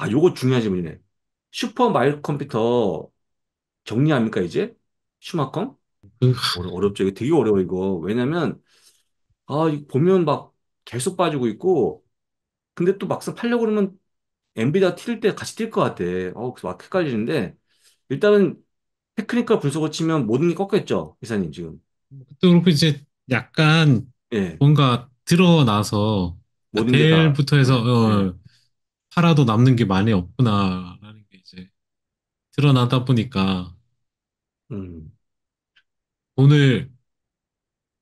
아, 요거 중요한 질문이네. 슈퍼 마이크컴퓨터 정리합니까, 이제? 슈마컴? 음. 어렵죠 이거 되게 어려워, 이거. 왜냐면, 아, 보면 막 계속 빠지고 있고, 근데 또 막상 팔려고 그러면 엔비디아 튈때 같이 뛸 것 같아. 어, 막 헷갈리는데, 일단은 테크니컬 분석으 치면 모든 게 꺾였죠, 이사님 지금. 그렇고 이제 약간 예, 뭔가 드러나서 모든 게 다, 델부터 해서 어, 예, 팔아도 남는 게 많이 없구나라는 게 이제 드러나다 보니까 음, 돈을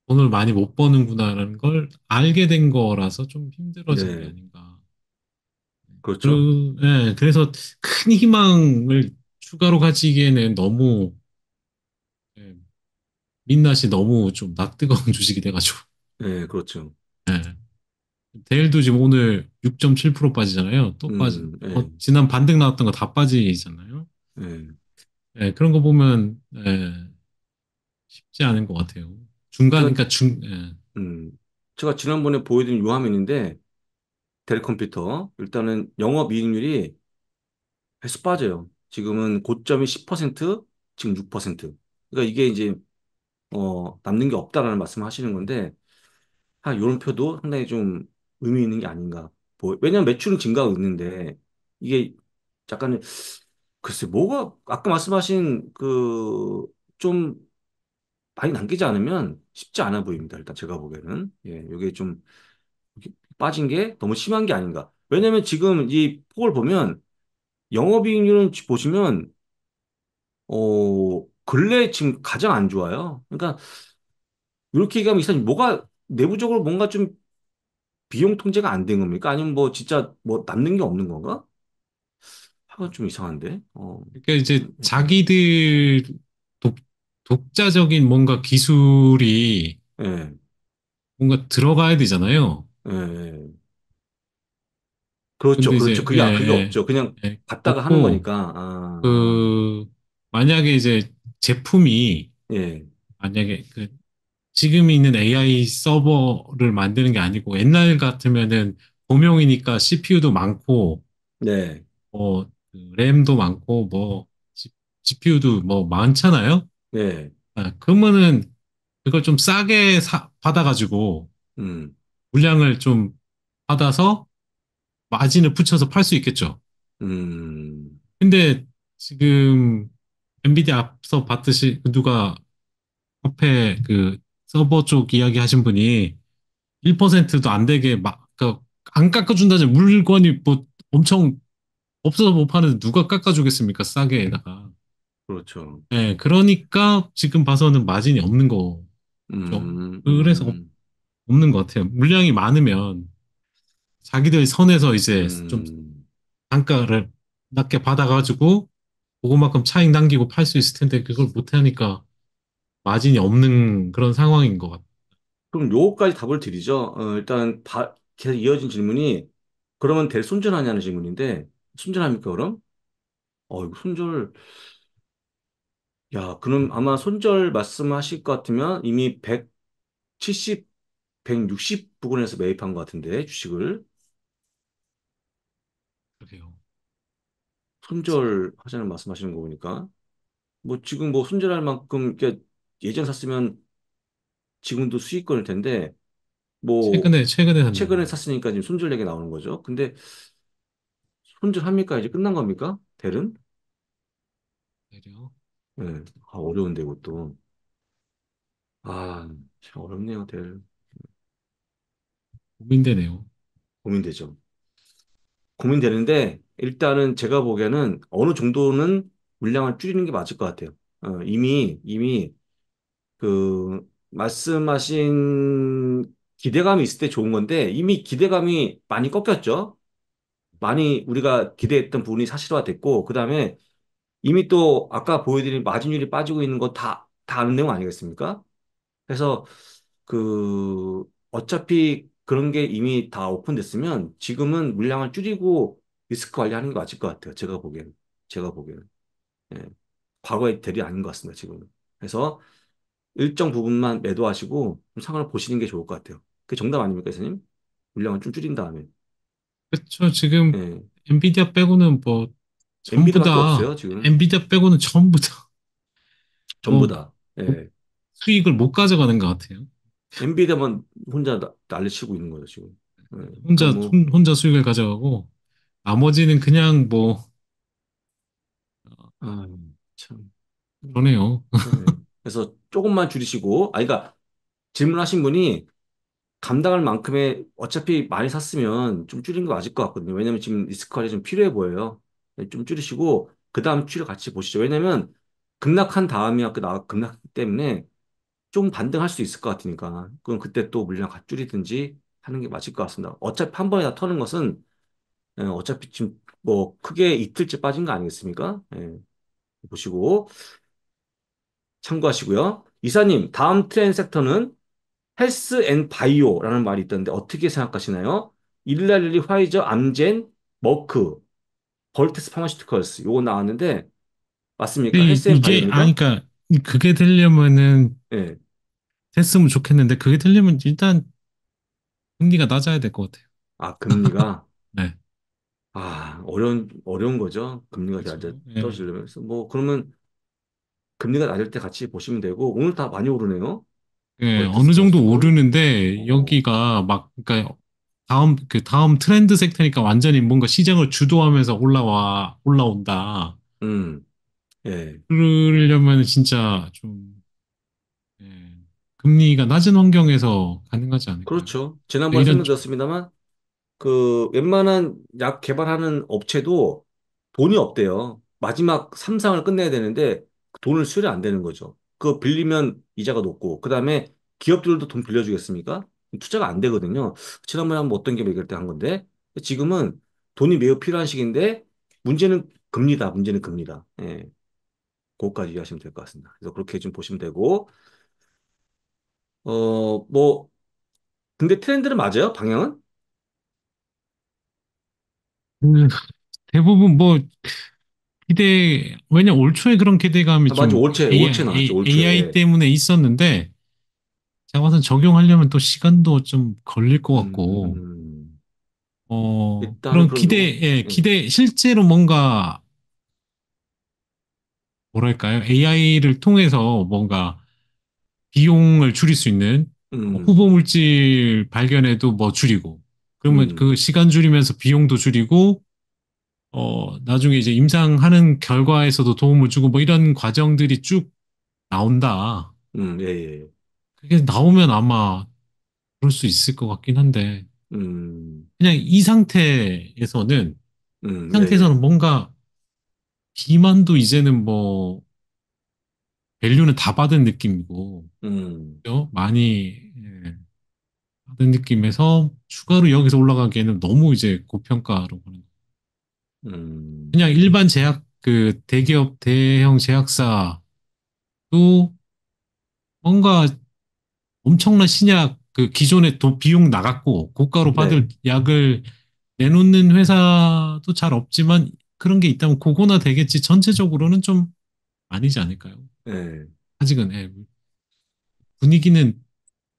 돈을 많이 못 버는구나라는 걸 알게 된 거라서 좀 힘들어진 게 네, 아닌가. 네. 그렇죠. 그, 예, 그래서 큰 희망을 추가로 가지기에는 너무 예, 민낯이 너무 좀 낯뜨거운 주식이 돼가지고. 네, 그렇죠. 예. 데일도 지금 오늘 6.7% 빠지잖아요. 또 음, 빠지. 음, 네. 어, 지난 반등 나왔던 거 다 빠지잖아요. 네. 네, 그런 거 보면 네, 쉽지 않은 것 같아요. 중간 제가, 그러니까 중. 네. 음, 제가 지난번에 보여드린 요 화면인데 델컴퓨터 일단은 영업 이익률이 계속 빠져요. 지금은 고점이 10% 지금 6%. 그러니까 이게 이제 어 남는 게 없다라는 말씀을 하시는 건데 한 이런 표도 상당히 좀 의미 있는 게 아닌가. 뭐, 왜냐면 매출은 증가가 있는데, 이게 약간, 글쎄, 뭐가, 아까 말씀하신 그, 좀 많이 남기지 않으면 쉽지 않아 보입니다. 일단 제가 보기에는. 예, 요게좀 빠진 게 너무 심한 게 아닌가. 왜냐면 지금 이 폭을 보면 영업이익률은 보시면 어 근래 지금 가장 안 좋아요. 그러니까 이렇게 얘기하면 이사람 뭐가 내부적으로 뭔가 좀 비용 통제가 안 된 겁니까? 아니면 뭐 진짜 뭐 남는 게 없는 건가? 하건 좀 이상한데. 어. 그러니까 이제 음, 음. 자기들 독, 자적인 뭔가 기술이 예. 뭔가 들어가야 되잖아요. 예. 예. 그렇죠. 근데 그렇죠. 이제 그게 아, 예, 그게 예, 없죠. 그냥 예, 예, 갔다가 하는 없고 거니까. 아. 그 만약에 이제 제품이 예. 만약에 그 지금 있는 AI 서버를 만드는 게 아니고 옛날 같으면은 고명이니까 CPU도 많고 네. 뭐 그 램도 많고 뭐 GPU도 뭐 많잖아요. 네. 아, 그러면은 그걸 좀 싸게 사, 받아가지고 음. 물량을 좀 받아서 마진을 붙여서 팔 수 있겠죠. 음. 근데 지금 엔비디아 앞서 봤듯이 누가 앞에 그 서버 쪽 이야기 하신 분이 1%도 안 되게 막, 그안 그러니까 깎아준다는 물건이 뭐 엄청 없어서 못 파는데 누가 깎아주겠습니까? 싸게에다가. 그렇죠. 네, 그러니까 지금 봐서는 마진이 없는 거. 그렇죠? 음, 그래서 음. 없는 것 같아요. 물량이 많으면 자기들 선에서 이제 좀 음. 단가를 낮게 받아가지고 그것만큼 차익 남기고 팔 수 있을 텐데 그걸 못하니까 마진이 없는 그런 상황인 것 같아요. 그럼 요거까지 답을 드리죠. 어, 일단 바, 계속 이어진 질문이 그러면 델 손절하냐는 질문인데 손절합니까 그럼? 어, 손절 야, 그럼 아마 손절 말씀하실 것 같으면 이미 170, 160 부근에서 매입한 것 같은데 주식을 그래요. 손절하자는 말씀하시는 거 보니까 뭐 지금 뭐 손절할 만큼 이렇게 예전 샀으면 지금도 수익권일 텐데 뭐 최근에 최근에 샀네요. 최근에 샀으니까 지금 손절 액이 나오는 거죠. 근데 손절합니까? 이제 끝난 겁니까? 델은? 네. 아, 어려운데 이것도. 아, 참 어렵네요, 델. 고민되네요. 고민되죠. 고민되는데 일단은 제가 보기에는 어느 정도는 물량을 줄이는 게 맞을 것 같아요. 어, 이미 이미 그 말씀하신 기대감이 있을 때 좋은 건데 이미 기대감이 많이 꺾였죠. 많이 우리가 기대했던 부분이 사실화됐고 그다음에 이미 또 아까 보여드린 마진율이 빠지고 있는 거 다 다 아는 내용 아니겠습니까? 그래서 그 어차피 그런 게 이미 다 오픈됐으면 지금은 물량을 줄이고 리스크 관리하는 게 맞을 것 같아요. 제가 보기에는 제가 보기에는 예. 과거의 대리 아닌 것 같습니다. 지금은 그래서 일정 부분만 매도하시고 좀 상황을 보시는 게 좋을 것 같아요. 그게 정답 아닙니까, 이사님? 물량을 좀 줄인 다음에. 그렇죠. 지금 네. 엔비디아 빼고는 뭐 전부 다 없어요, 지금. 엔비디아 빼고는 전부 다 전부 뭐 다. 예. 수익을 못 가져가는 것 같아요. 엔비디아만 혼자 나- 리치고 있는 거죠, 지금. 예. 혼자 그러니까 뭐, 혼- 혼자 수익을 가져가고 나머지는 그냥 뭐 아, 참. 그러네요. 예. 그래서 조금만 줄이시고, 아, 그러니까 질문하신 분이 감당할 만큼의 어차피 많이 샀으면 좀 줄인 거 맞을 것 같거든요. 왜냐면 지금 리스크 관리 좀 필요해 보여요. 네, 좀 줄이시고, 그 다음 추이를 같이 보시죠. 왜냐면 급락한 다음이야. 그 나, 급락했기 때문에 좀 반등할 수 있을 것 같으니까. 그럼 그때 또 물량 같이 줄이든지 하는 게 맞을 것 같습니다. 어차피 한 번에 다 터는 것은 네, 어차피 지금 뭐 크게 이틀째 빠진 거 아니겠습니까? 예, 보시고 참고하시고요. 이사님, 다음 트렌 섹터는 헬스 앤 바이오라는 말이 있던데 어떻게 생각하시나요? 1111 화이저, 암젠, 머크, 벌테스 파마시티컬스 요거 나왔는데 맞습니까? 근 헬스 앤 이게 아니 그러니까 그게 되려면은 예. 됐으면 좋겠는데 그게 되려면 일단 금리가 낮아야 될 것 같아요. 아, 금리가 네. 아, 어려운 어려운 거죠. 금리가 낮아 그렇죠. 예. 떨어지려면 그래뭐 그러면 금리가 낮을 때 같이 보시면 되고 오늘 다 많이 오르네요. 예, 네, 어느 정도 오르는데 여기가 막 그러니까 다음 그 다음 트렌드 섹터니까 완전히 뭔가 시장을 주도하면서 올라와 올라온다. 음. 예. 그러려면 진짜 좀 예, 금리가 낮은 환경에서 가능하지 않을까요? 그렇죠. 지난번에 이런... 설명드렸습니다만 그 웬만한 약 개발하는 업체도 돈이 없대요. 마지막 삼상을 끝내야 되는데 돈을 수리안 되는 거죠. 그거 빌리면 이자가 높고 그다음에 기업들도 돈 빌려주겠습니까? 투자가 안 되거든요. 지난번에 한번 어떤 기업 얘기할 때 한 건데 지금은 돈이 매우 필요한 시기인데 문제는 금리다. 문제는 금리다. 예. 그것까지 이해하시면 될 것 같습니다. 그래서 그렇게 좀 보시면 되고 어뭐 근데 트렌드는 맞아요? 방향은? 음, 대부분 뭐 기대 왜냐 올 초에 그런 기대감이 아, 좀올 초에 AI, 올 초에 나왔죠. 올 초에. AI 때문에 있었는데 제가 봐서 적용하려면 또 시간도 좀 걸릴 것 같고 음, 어 그런 기대 뭐, 예, 음. 기대 실제로 뭔가 뭐랄까요 AI를 통해서 뭔가 비용을 줄일 수 있는 뭐 후보 물질 발견에도 뭐 줄이고 그러면 음. 그 시간 줄이면서 비용도 줄이고 어, 나중에 이제 임상하는 결과에서도 도움을 주고 뭐 이런 과정들이 쭉 나온다. 음, 예, 예, 예. 그게 나오면 아마 그럴 수 있을 것 같긴 한데, 음, 그냥 이 상태에서는, 음, 이 예, 예. 상태에서는 뭔가 비만도 이제는 뭐, 밸류는 다 받은 느낌이고, 음, 많이 받은 느낌에서 추가로 여기서 올라가기에는 너무 이제 고평가로 보는 음. 그냥 일반 제약 그 대기업 대형 제약사도 뭔가 엄청난 신약 그 기존에 도 비용 나갔고 고가로 네. 받을 네. 약을 내놓는 회사도 잘 없지만 그런 게 있다면 고거나 되겠지 전체적으로는 좀 아니지 않을까요? 네. 아직은 네. 분위기는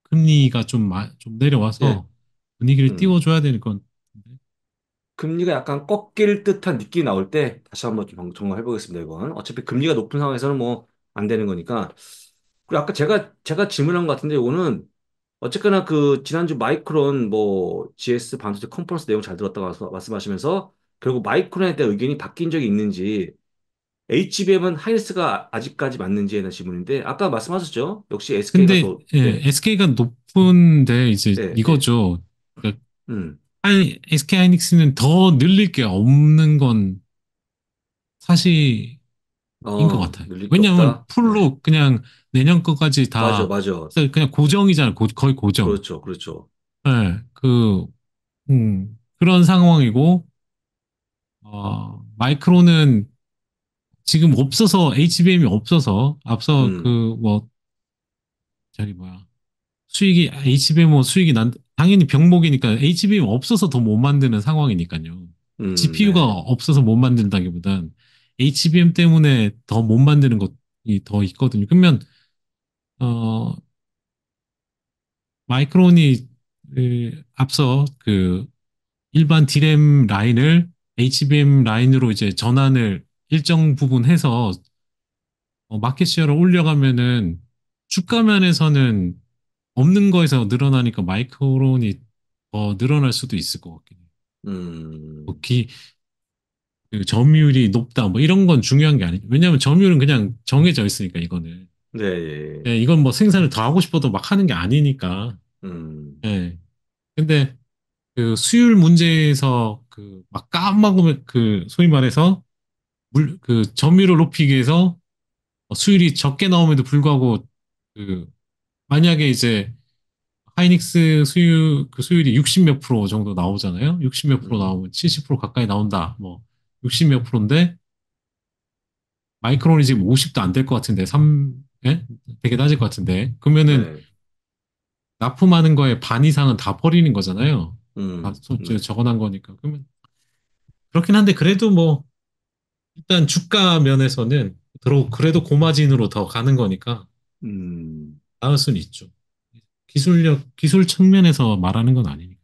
금리가 좀, 마, 좀 내려와서 네. 분위기를 음. 띄워줘야 되는 건 금리가 약간 꺾일 듯한 느낌이 나올 때 다시 한번 좀 점검해 보겠습니다, 이건. 어차피 금리가 높은 상황에서는 뭐 안 되는 거니까. 그리고 아까 제가, 제가 질문한 것 같은데 이거는 어쨌거나 그 지난주 마이크론 뭐 GS 반도체 컨퍼런스 내용 잘 들었다고 말씀하시면서 결국 마이크론에 대한 의견이 바뀐 적이 있는지 HBM은 하이스가 아직까지 맞는지에 대한 질문인데 아까 말씀하셨죠? 역시 SK가 근데, 더, 예, 네. SK가 높은데 이제 네, 네, 이거죠. 그러니까 음. 아니, SK 하이닉스는 더 늘릴 게 없는 건 사실인 어, 것 같아요. 늘릴 게 왜냐하면 없다. 풀로 네. 그냥 내년 거까지 다 맞아, 맞아. 그냥 고정이잖아요. 고- 거의 고정. 그렇죠, 그렇죠. 네, 그, 음, 그런 상황이고, 어, 마이크로는 지금 없어서, HBM이 없어서, 앞서 음. 그, 뭐, 저기 뭐야, 수익이, HBM 뭐 수익이 난, 당연히 병목이니까 HBM 없어서 더 못 만드는 상황이니까요. 음, GPU가 네. 없어서 못 만든다기보단 HBM 때문에 더 못 만드는 것이 더 있거든요. 그러면 어 마이크론이 그, 앞서 그 일반 디램 라인을 HBM 라인으로 이제 전환을 일정 부분 해서 어, 마켓 시어를 올려가면은 주가 면에서는 없는 거에서 늘어나니까 마이크론이 더 늘어날 수도 있을 것 같긴 해요. 음. 뭐 기, 그 점유율이 높다 뭐 이런 건 중요한 게 아니에요. 왜냐하면 점유율은 그냥 정해져 있으니까 이거는. 네. 예. 예, 네, 이건 뭐 생산을 더 하고 싶어도 막 하는 게 아니니까. 음. 예. 근데 그 수율 문제에서 그 막 까먹으면 그 소위 말해서 물 그 점유율을 높이기 위해서 뭐 수율이 적게 나옴에도 불구하고 그 만약에 이제 하이닉스 수유 그 수율이 60몇 프로 정도 나오잖아요. 60몇 프로 음. 나오면 70% 가까이 나온다. 뭐60몇 프로인데 마이크론이 지금 50도 안 될 것 같은데 3 예? 되게 낮을 것 같은데 그러면은 네. 납품하는 거에 반 이상은 다 버리는 거잖아요. 음, 다 아, 음. 적어난 거니까 그러면 그렇긴 한데 그래도 뭐 일단 주가 면에서는 그래도 고마진으로 더 가는 거니까. 음. 나을 수는 있죠. 기술력, 기술 측면에서 말하는 건 아니니까.